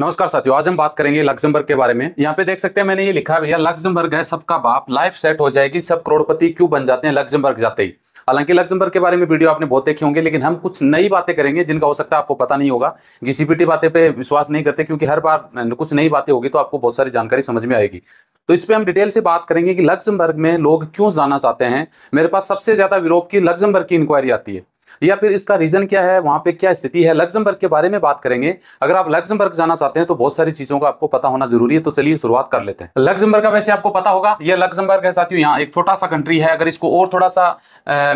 नमस्कार साथियों आज हम बात करेंगे लग्जमबर्ग के बारे में यहाँ पे देख सकते हैं मैंने ये लिखा भैया लक्जमबर्ग है सबका बाप लाइफ सेट हो जाएगी सब करोड़पति क्यों बन जाते हैं लग्जमबर्ग जाते ही हालांकि लग्जमबर्ग के बारे में वीडियो आपने बहुत देखे होंगे लेकिन हम कुछ नई बातें करेंगे जिनका हो सकता है आपको पता नहीं होगा घिसीपिटी बातें पे विश्वास नहीं करते क्योंकि हर बार कुछ नई बातें होगी तो आपको बहुत सारी जानकारी समझ में आएगी तो इस पर हम डिटेल से बात करेंगे कि लक्जमबर्ग में लोग क्यों जाना चाहते हैं मेरे पास सबसे ज्यादा यूरोप की लक्जमबर्ग की इंक्वायरी आती है या फिर इसका रीज़न क्या है वहां पे क्या स्थिति है लग्जमबर्ग के बारे में बात करेंगे अगर आप लग्जमबर्ग जाना चाहते हैं तो बहुत सारी चीज़ों का आपको पता होना जरूरी है तो चलिए शुरुआत कर लेते हैं लग्जमबर्ग का वैसे आपको पता होगा यह लग्जमबर्ग है साथियों यहाँ एक छोटा सा कंट्री है अगर इसको और थोड़ा सा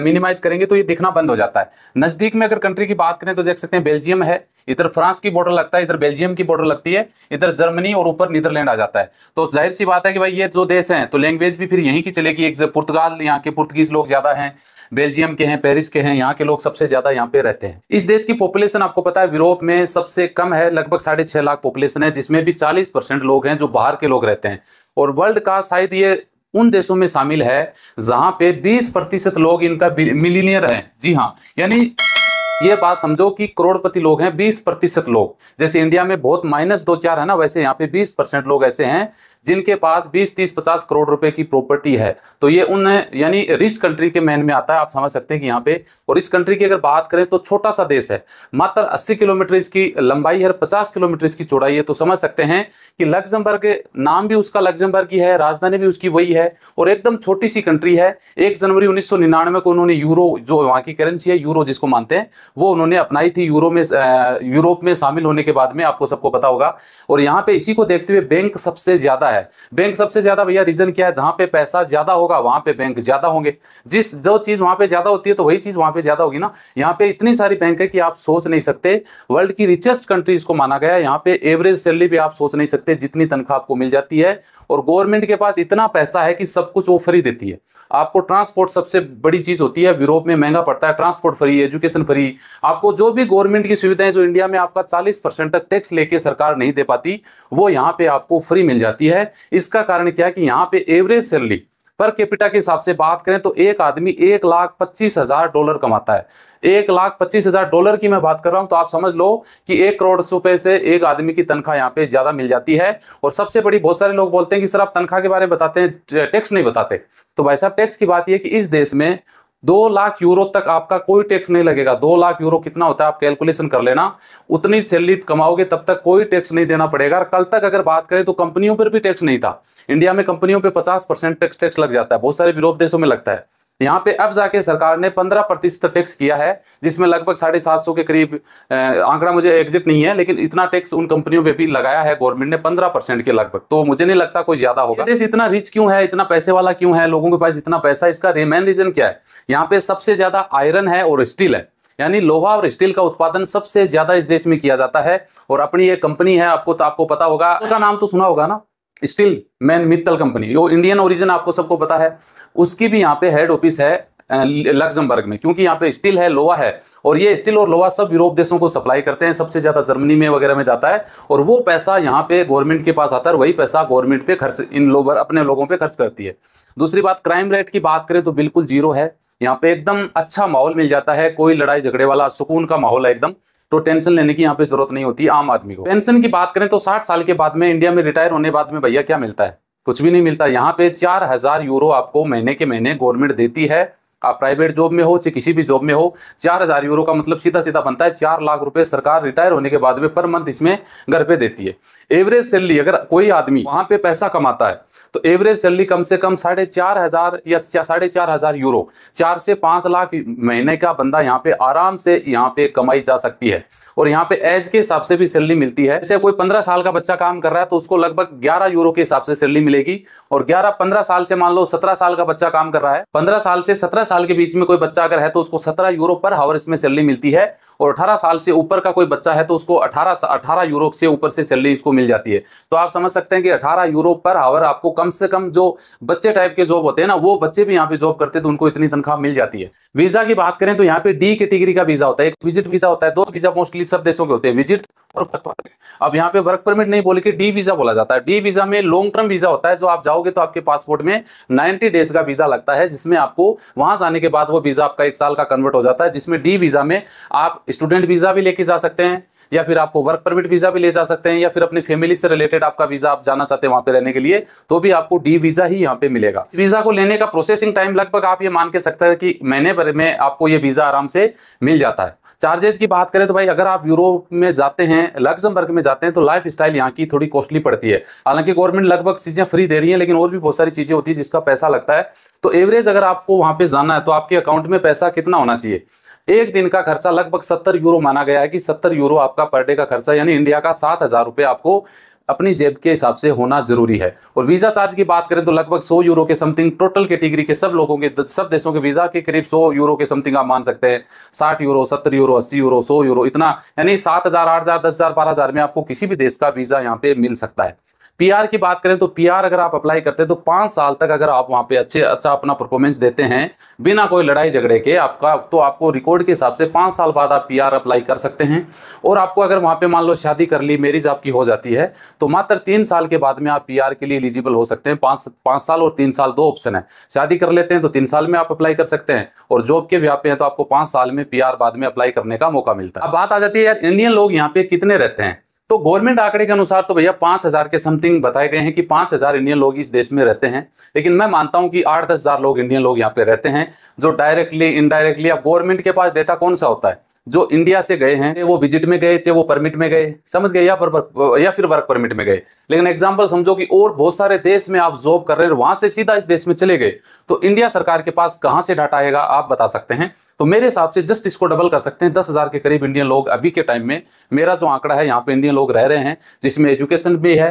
मिनिमाइज करेंगे तो ये दिखना बंद हो जाता है नज़दीक में अगर कंट्री की बात करें तो देख सकते हैं बेल्जियम है इधर फ्रांस की बॉर्डर लगता है इधर बेल्जियम की बॉर्डर लगती है इधर जर्मनी और ऊपर नीदरलैंड आ जाता है तो जाहिर सी बात है कि भाई ये जो देश हैं तो लैंग्वेज भी फिर यहीं की चलेगी एक पुर्तगाल यहाँ के पुर्तगीज लोग ज़्यादा हैं बेल्जियम के हैं पेरिस के हैं यहाँ के लोग सबसे ज्यादा यहाँ पे रहते हैं इस देश की पॉपुलेशन आपको पता है यूरोप में सबसे कम है लगभग साढ़े छह लाख पॉपुलेशन है जिसमें भी चालीस परसेंट लोग हैं जो बाहर के लोग रहते हैं और वर्ल्ड का शायद ये उन देशों में शामिल है जहां पे 20 प्रतिशत लोग इनका मिलीनियर है जी हाँ यानी ये बात समझो कि करोड़पति लोग हैं बीस प्रतिशत लोग जैसे इंडिया में बहुत माइनस दो चार है ना वैसे यहाँ पे बीस परसेंट लोग ऐसे हैं जिनके पास बीस तीस पचास करोड़ रुपए की प्रॉपर्टी है तो ये उन यानी रिच कंट्री के मैन में आता है आप समझ सकते हैं कि यहाँ पे और इस कंट्री की अगर बात करें तो छोटा सा देश है मात्र अस्सी किलोमीटर इसकी लंबाई है पचास किलोमीटर इसकी चौड़ाई है तो समझ सकते हैं कि लग्जमबर्ग नाम भी उसका लग्जमबर्ग ही है राजधानी भी उसकी वही है और एकदम छोटी सी कंट्री है एक जनवरी उन्नीस को उन्होंने यूरो जो वहां की करेंसी है यूरो जिसको मानते हैं वो उन्होंने अपनाई थी यूरो में यूरोप में शामिल होने के बाद में आपको सबको पता होगा और यहाँ पे इसी को देखते हुए बैंक सबसे ज्यादा है बैंक सबसे ज्यादा भैया रीजन क्या है जहां पे पैसा ज्यादा होगा वहां पे बैंक ज्यादा होंगे जिस जो चीज वहां पे ज्यादा होती है तो वही चीज वहां पे ज्यादा होगी ना यहाँ पे इतनी सारी बैंक है कि आप सोच नहीं सकते वर्ल्ड की रिचेस्ट कंट्रीज को माना गया है यहाँ पे एवरेज सैलरी भी आप सोच नहीं सकते जितनी तनख्वाह आपको मिल जाती है और गवर्नमेंट के पास इतना पैसा है कि सब कुछ वो फ्री देती है आपको ट्रांसपोर्ट सबसे बड़ी चीज़ होती है यूरोप में महंगा पड़ता है ट्रांसपोर्ट फ्री एजुकेशन फ्री आपको जो भी गवर्नमेंट की सुविधाएं जो इंडिया में आपका 40 परसेंट तक टैक्स लेके सरकार नहीं दे पाती वो यहाँ पे आपको फ्री मिल जाती है इसका कारण क्या है कि यहाँ पे एवरेज सैलरी पर कैपिटा के हिसाब से बात करें तो एक आदमी एक लाख पच्चीस हजार डॉलर कमाता है एक लाख पच्चीस हजार डॉलर की मैं बात कर रहा हूं तो आप समझ लो कि एक करोड़ रुपए से एक आदमी की तनख्वाह यहाँ पे ज्यादा मिल जाती है और सबसे बड़ी बहुत सारे लोग बोलते हैं कि सर आप तनख्वाह के बारे में बताते हैं टैक्स नहीं बताते तो भाई साहब टैक्स की बात यह कि इस देश में दो लाख यूरो तक आपका कोई टैक्स नहीं लगेगा दो लाख यूरो कितना होता है आप कैलकुलेशन कर लेना उतनी सैलरी कमाओगे तब तक कोई टैक्स नहीं देना पड़ेगा और कल तक अगर बात करें तो कंपनियों पर भी टैक्स नहीं था इंडिया में कंपनियों पे 50 परसेंट टैक्स टैक्स लग जाता है बहुत सारे यूरोप देशों में लगता है यहाँ पे अब जाके सरकार ने पंद्रह प्रतिशत टैक्स किया है जिसमें लगभग साढ़े सात सौ के करीब आंकड़ा मुझे एग्जिट नहीं है लेकिन इतना टैक्स उन कंपनियों पे भी लगाया है गवर्नमेंट ने पंद्रह परसेंट के लगभग तो मुझे नहीं लगता कोई ज्यादा होगा देश इतना रिच क्यों है इतना पैसे वाला क्यों है लोगों के पास इतना पैसा इसका मेन रीजन क्या है यहाँ पे सबसे ज्यादा आयरन है और स्टील है यानी लोहा और स्टील का उत्पादन सबसे ज्यादा इस देश में किया जाता है और अपनी ये कंपनी है आपको तो आपको पता होगा उनका नाम तो सुना होगा ना स्टील मैन मित्तल कंपनी वो इंडियन ओरिजिन आपको सबको पता है उसकी भी यहाँ पे हेड ऑफिस है लग्जमबर्ग में क्योंकि यहाँ पे स्टील है लोहा है और ये स्टील और लोहा सब यूरोप देशों को सप्लाई करते हैं सबसे ज़्यादा जर्मनी में वगैरह में जाता है और वो पैसा यहाँ पे गवर्नमेंट के पास आता है वही पैसा गवर्नमेंट पे खर्च इन लोग अपने लोगों पे खर्च करती है दूसरी बात क्राइम रेट की बात करें तो बिल्कुल जीरो है यहाँ पे एकदम अच्छा माहौल मिल जाता है कोई लड़ाई झगड़े वाला सुकून का माहौल है एकदम तो टेंशन लेने की यहाँ पे जरूरत नहीं होती आम आदमी को पेंशन की बात करें तो साठ साल के बाद में इंडिया में रिटायर होने बाद में भैया क्या मिलता है कुछ भी नहीं मिलता यहाँ पे चार हज़ार यूरो आपको महीने के महीने गवर्नमेंट देती है आप प्राइवेट जॉब में हो चाहे किसी भी जॉब में हो चार हज़ार यूरो का मतलब सीधा सीधा बनता है चार लाख रुपए सरकार रिटायर होने के बाद में पर मंथ इसमें घर पे देती है एवरेज सैलरी अगर कोई आदमी वहां पे पैसा कमाता है तो एवरेज सैलरी कम से कम साढ़े चार हजार या साढ़े चार हजार यूरो चार से पांच लाख महीने का बंदा यहाँ पे आराम से यहाँ पे कमाई जा सकती है और यहाँ पे एज के हिसाब से भी सैलरी मिलती है जैसे कोई पंद्रह साल का बच्चा काम कर रहा है तो उसको लगभग ग्यारह यूरो के हिसाब से सैलरी मिलेगी और ग्यारह पंद्रह साल से मान लो सत्रह साल का बच्चा काम कर रहा है पंद्रह साल से सत्रह साल के बीच में कोई बच्चा अगर है तो उसको सत्रह यूरो पर हावर इसमें सैलरी मिलती है और अठारह साल से ऊपर का कोई बच्चा है तो उसको अठारह अठारह यूरो से ऊपर से सैलरी उसको मिल जाती है तो आप समझ सकते हैं कि अठारह यूरो पर आवर आपको कम से कम जो बच्चे टाइप के जॉब होते हैं ना वो बच्चे भी यहाँ पे जॉब करते तो उनको इतनी तनख्वाह मिल जाती है वीजा की बात करें तो यहाँ पे डी कैटेगरी का वीजा होता है एक विजिट वीजा होता है दो वीजा मोस्टली सब देशों के होते हैं विजिट अब यहाँ पे वर्क परमिट नहीं बोले कि डी वीजा बोला जाता है डी वीजा में लॉन्ग टर्म वीजा होता है जो आप जाओगे तो आपके पासपोर्ट में 90 डेज का वीजा लगता है जिसमें आपको वहां जाने के बाद वो वीजा आपका एक साल का कन्वर्ट हो जाता है जिसमें डी वीजा में आप स्टूडेंट वीजा भी लेके जा सकते हैं या फिर आपको वर्क परमिट वीजा भी ले जा सकते हैं या फिर अपनी फैमिली से रिलेटेड आपका वीजा आप जाना चाहते हैं वहां पे रहने के लिए तो भी आपको डी वीजा ही यहाँ पे मिलेगा इस वीजा को लेने का प्रोसेसिंग टाइम लगभग आप ये मान के सकते हैं कि महीने भर में आपको ये वीजा आराम से मिल जाता है चार्जेस की बात करें तो भाई अगर आप यूरोप में जाते हैं लग्जमबर्ग में जाते हैं तो लाइफ स्टाइल यहाँ की थोड़ी कॉस्टली पड़ती है हालांकि गवर्नमेंट लगभग चीज़ें फ्री दे रही है लेकिन और भी बहुत सारी चीज़ें होती है जिसका पैसा लगता है तो एवरेज अगर आपको वहाँ पे जाना है तो आपके अकाउंट में पैसा कितना होना चाहिए एक दिन का खर्चा लगभग सत्तर यूरो माना गया है कि सत्तर यूरो आपका पर डे का खर्चा यानी इंडिया का सात हजार रुपये आपको अपनी जेब के हिसाब से होना जरूरी है और वीज़ा चार्ज की बात करें तो लगभग 100 यूरो के समथिंग टोटल कैटेगरी के सब लोगों के सब देशों के वीज़ा के करीब 100 यूरो के समथिंग आप मान सकते हैं 60 यूरो 70 यूरो 80 यूरो 100 यूरो इतना यानी सात हज़ार आठ हज़ार दस हज़ार बारह हज़ार में आपको किसी भी देश का वीज़ा यहाँ पे मिल सकता है पीआर की बात करें तो पीआर अगर आप अप्लाई करते हैं तो पांच साल तक अगर आप वहां पे अच्छे अच्छा अपना परफॉर्मेंस देते हैं बिना कोई लड़ाई झगड़े के आपका तो आपको रिकॉर्ड के हिसाब से पांच साल बाद आप पीआर अप्लाई कर सकते हैं और आपको अगर वहां पे मान लो शादी कर ली मेरिज आपकी हो जाती है तो मात्र तीन साल के बाद में आप पी के लिए एलिजिबल हो सकते हैं पांच साल और तीन साल दो ऑप्शन है शादी कर लेते हैं तो तीन साल में आप अप्लाई कर सकते हैं और जॉब के भी आप हैं तो आपको पांच साल में पी बाद में अप्लाई करने का मौका मिलता है अब बात आ जाती है यार इंडियन लोग यहाँ पे कितने रहते हैं तो गवर्नमेंट आंकड़े के अनुसार तो भैया पांच हज़ार के समथिंग बताए गए हैं कि पांच हज़ार इंडियन लोग इस देश में रहते हैं लेकिन मैं मानता हूं कि आठ दस हज़ार लोग इंडियन लोग यहाँ पे रहते हैं जो डायरेक्टली इनडायरेक्टली अब गवर्नमेंट के पास डेटा कौन सा होता है जो इंडिया से गए हैं वो विजिट में गए चाहे वो परमिट में गए समझ गए या पर या फिर वर्क परमिट में गए लेकिन एग्जाम्पल समझो कि और बहुत सारे देश में आप जॉब कर रहे हैं वहां से सीधा इस देश में चले गए तो इंडिया सरकार के पास कहाँ से डाटा आएगा आप बता सकते हैं तो मेरे हिसाब से जस्ट इसको डबल कर सकते हैं दस हज़ार के करीब इंडियन लोग अभी के टाइम में मेरा जो आंकड़ा है यहाँ पे इंडियन लोग रह रहे हैं जिसमें एजुकेशन भी है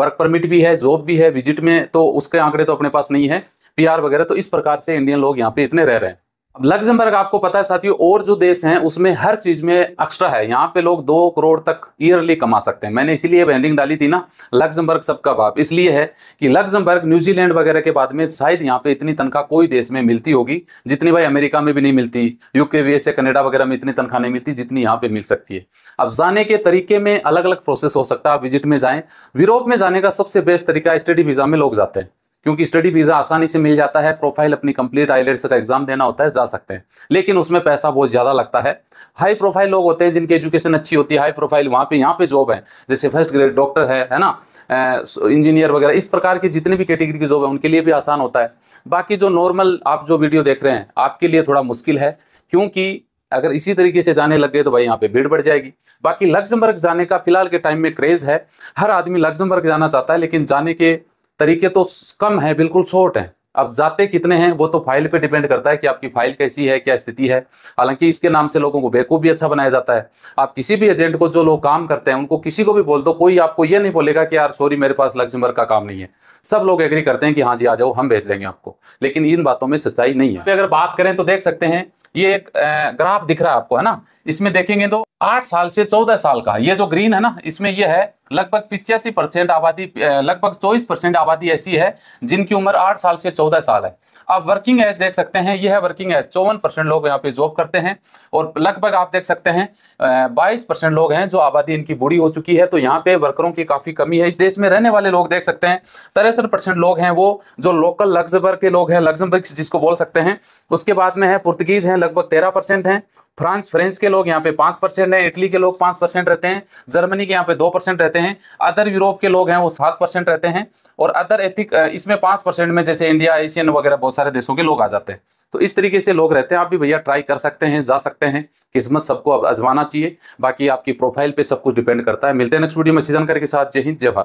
वर्क परमिट भी है जॉब भी है विजिट में तो उसके आंकड़े तो अपने पास नहीं है पी वगैरह तो इस प्रकार से इंडियन लोग यहाँ पे इतने रह रहे हैं अब लग्जमबर्ग आपको पता है साथियों और जो देश हैं उसमें हर चीज में एक्स्ट्रा है यहाँ पे लोग दो करोड़ तक ईयरली कमा सकते हैं मैंने इसीलिए बैंडिंग डाली थी ना लग्जमबर्ग सबका बाप इसलिए है कि लग्जमबर्ग न्यूजीलैंड वगैरह के बाद में शायद यहाँ पे इतनी तनख्वाह कोई देश में मिलती होगी जितनी भाई अमेरिका में भी नहीं मिलती यूके वीएसए कनेडा वगैरह में इतनी तनख्वाह नहीं मिलती जितनी यहाँ पे मिल सकती है अब जाने के तरीके में अलग अलग प्रोसेस हो सकता है आप विजिट में जाएं यूरोप में जाने का सबसे बेस्ट तरीका स्टडी वीजा में लोग जाते हैं क्योंकि स्टडी वीज़ा आसानी से मिल जाता है प्रोफाइल अपनी कंप्लीट आईलेट्स का एग्जाम देना होता है जा सकते हैं लेकिन उसमें पैसा बहुत ज़्यादा लगता है हाई प्रोफाइल लोग होते हैं जिनकी एजुकेशन अच्छी होती है हाई प्रोफाइल वहाँ पे यहाँ पे जॉब है जैसे फर्स्ट ग्रेड डॉक्टर है है ना इंजीनियर वगैरह इस प्रकार की जितनी भी कैटेगरी की जॉब है उनके लिए भी आसान होता है बाकी जो नॉर्मल आप जो वीडियो देख रहे हैं आपके लिए थोड़ा मुश्किल है क्योंकि अगर इसी तरीके से जाने लग गए तो भाई यहाँ पे भीड़ बढ़ जाएगी बाकी लग्जमबर्ग जाने का फिलहाल के टाइम में क्रेज़ है हर आदमी लग्जमबर्ग जाना चाहता है लेकिन जाने के तरीके तो कम है बिल्कुल शॉर्ट है अब जाते कितने हैं वो तो फाइल पे डिपेंड करता है कि आपकी फाइल कैसी है क्या स्थिति है हालांकि इसके नाम से लोगों को बेवकूफ़ भी अच्छा बनाया जाता है आप किसी भी एजेंट को जो लोग काम करते हैं उनको किसी को भी बोल दो कोई आपको ये नहीं बोलेगा कि यार सॉरी मेरे पास लग्जमबर्ग का काम नहीं है सब लोग एग्री करते हैं कि हाँ जी आ जाओ हम भेज देंगे आपको लेकिन इन बातों में सच्चाई नहीं है अगर बात करें तो देख सकते हैं ये एक ग्राफ दिख रहा है आपको है ना इसमें देखेंगे तो आठ साल से चौदह साल का ये जो ग्रीन है ना इसमें यह है लगभग पिचासी परसेंट आबादी लगभग चौबीस परसेंट आबादी ऐसी है जिनकी उम्र आठ साल से चौदह साल है आप वर्किंग एज देख सकते हैं यह है वर्किंग एज चौवन परसेंट लोग यहाँ पे जॉब करते हैं और लगभग आप देख सकते हैं बाईस परसेंट लोग हैं जो आबादी इनकी बूढ़ी हो चुकी है तो यहाँ पे वर्करों की काफ़ी कमी है इस देश में रहने वाले लोग देख सकते हैं तिरसठ परसेंट लोग हैं वो जो लोकल लग्जबर्ग के लोग हैं लग्जमबर्ग जिसको बोल सकते हैं उसके बाद में है पुर्तगीज हैं लगभग तेरह परसेंट फ्रांस फ्रेंच के लोग यहाँ पे पाँच परसेंट है इटली के लोग पाँच परसेंट रहते हैं जर्मनी के यहाँ पे दो परसेंट रहते हैं अदर यूरोप के लोग हैं वो सात परसेंट रहते हैं और अदर एथिक इसमें पाँच परसेंट में जैसे इंडिया एशियन वगैरह बहुत सारे देशों के लोग आ जाते हैं तो इस तरीके से लोग रहते हैं आप भी भैया ट्राई कर सकते हैं जा सकते हैं किस्मत सबको अजमाना चाहिए बाकी आपकी प्रोफाइल पर सब कुछ डिपेंड करता है मिलते हैं नेक्स्ट वीडियो में सीजन करके साथ जय हिंद जय भारत